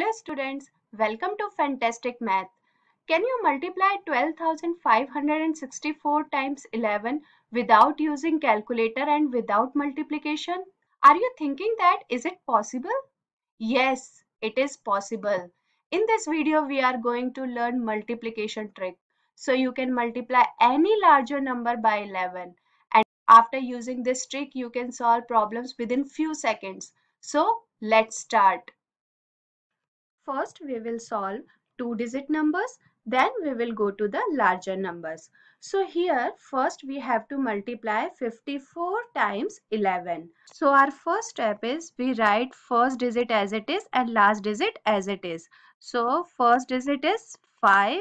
Hello students, welcome to Fantastic Math. Can you multiply 12,564 times 11 without using calculator and without multiplication? Are you thinking that is it possible? Yes, it is possible. In this video, we are going to learn multiplication trick. So you can multiply any larger number by 11. And after using this trick, you can solve problems within few seconds. So let's start. First, we will solve two-digit numbers. Then we will go to the larger numbers. So here, first we have to multiply 54 times 11. So our first step is we write first digit as it is and last digit as it is. So first digit is 5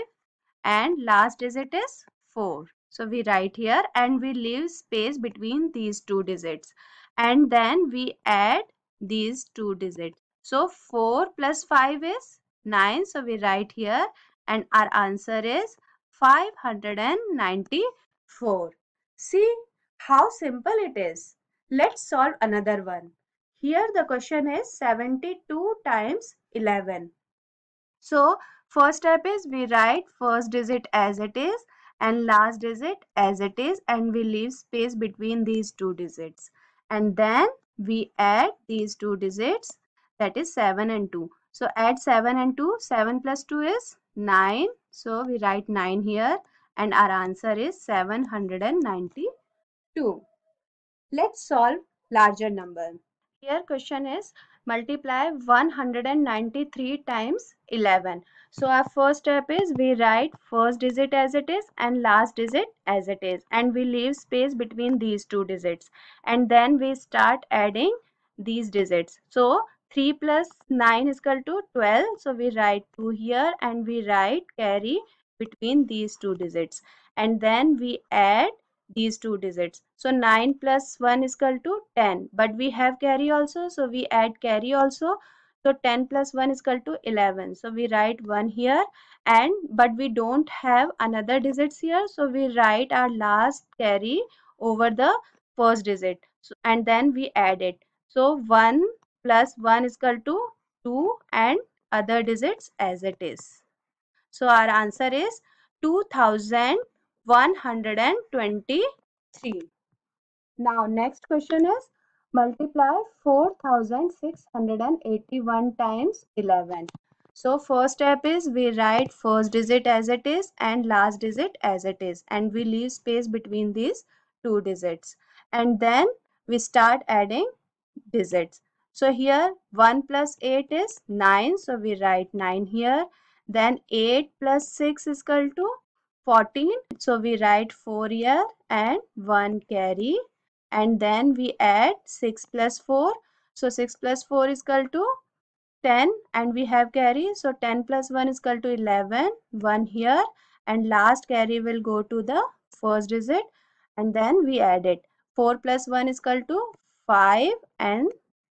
and last digit is 4. So we write here and we leave space between these two digits. And then we add these two digits. So 4 plus 5 is 9. So we write here and our answer is 594. See how simple it is. Let's solve another one. Here the question is 72 times 11. So first step is we write first digit as it is and last digit as it is and we leave space between these two digits. And then we add these two digits that is 7 and 2. So add 7 and 2, 7 plus 2 is 9. So we write 9 here and our answer is 792. Let's solve larger number. Here question is multiply 193 times 11. So our first step is we write first digit as it is and last digit as it is and we leave space between these two digits and then we start adding these digits. So 3 plus 9 is equal to 12 so we write 2 here and we write carry between these two digits and then we add these two digits so 9 plus 1 is equal to 10 but we have carry also so we add carry also so 10 plus 1 is equal to 11 so we write 1 here and but we don't have another digits here so we write our last carry over the first digit so, and then we add it so 1 plus 1 is equal to 2 and other digits as it is. So our answer is 2123. Now next question is multiply 4681 times 11. So first step is we write first digit as it is and last digit as it is and we leave space between these two digits and then we start adding digits. So here 1 plus 8 is 9. So we write 9 here. Then 8 plus 6 is equal to 14. So we write 4 here and 1 carry. And then we add 6 plus 4. So 6 plus 4 is equal to 10 and we have carry. So 10 plus 1 is equal to 11. 1 here and last carry will go to the first digit and then we add it. 4 plus 1 is equal to 5 and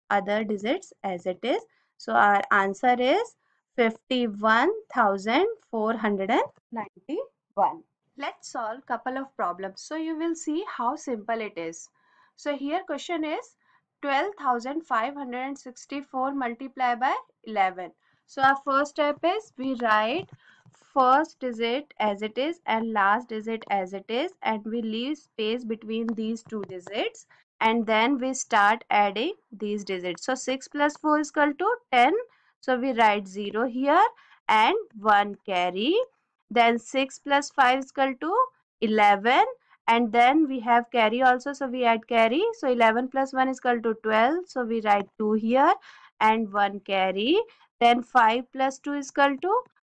other digits as it is. So our answer is 51,491. Let's solve couple of problems. So you will see how simple it is. So here question is 12,564 multiplied by 11. So our first step is we write first digit as it is and last digit as it is and we leave space between these two digits and then we start adding these digits. So 6 plus 4 is equal to 10. So we write 0 here and 1 carry. Then 6 plus 5 is equal to 11 and then we have carry also so we add carry so 11 plus 1 is equal to 12 so we write 2 here and 1 carry then 5 plus 2 is equal to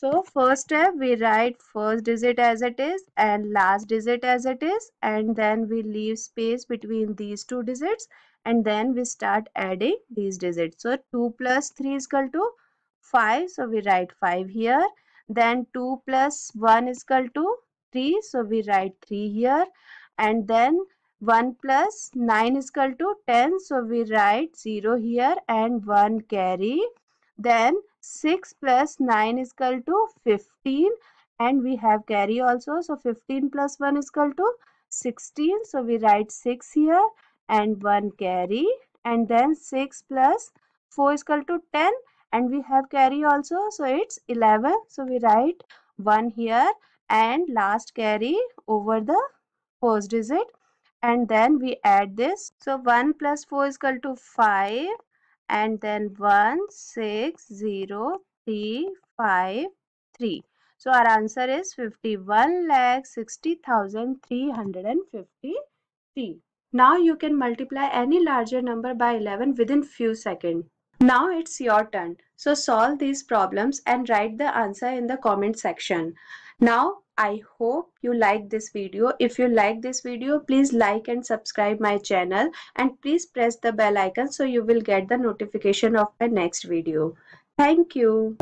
So first step we write first digit as it is and last digit as it is and then we leave space between these two digits and then we start adding these digits. So 2 plus 3 is equal to 5 so we write 5 here then 2 plus 1 is equal to 3 so we write 3 here and then 1 plus 9 is equal to 10 so we write 0 here and 1 carry then 6 plus 9 is equal to 15 and we have carry also. So 15 plus 1 is equal to 16. So we write 6 here and 1 carry and then 6 plus 4 is equal to 10 and we have carry also. So it's 11. So we write 1 here and last carry over the first digit and then we add this. So 1 plus 4 is equal to 5 and then 1 6 0 3 5 3 so our answer is 51 lakh 60353 now you can multiply any larger number by 11 within few seconds now it's your turn so solve these problems and write the answer in the comment section now, I hope you like this video. If you like this video, please like and subscribe my channel and please press the bell icon so you will get the notification of my next video. Thank you.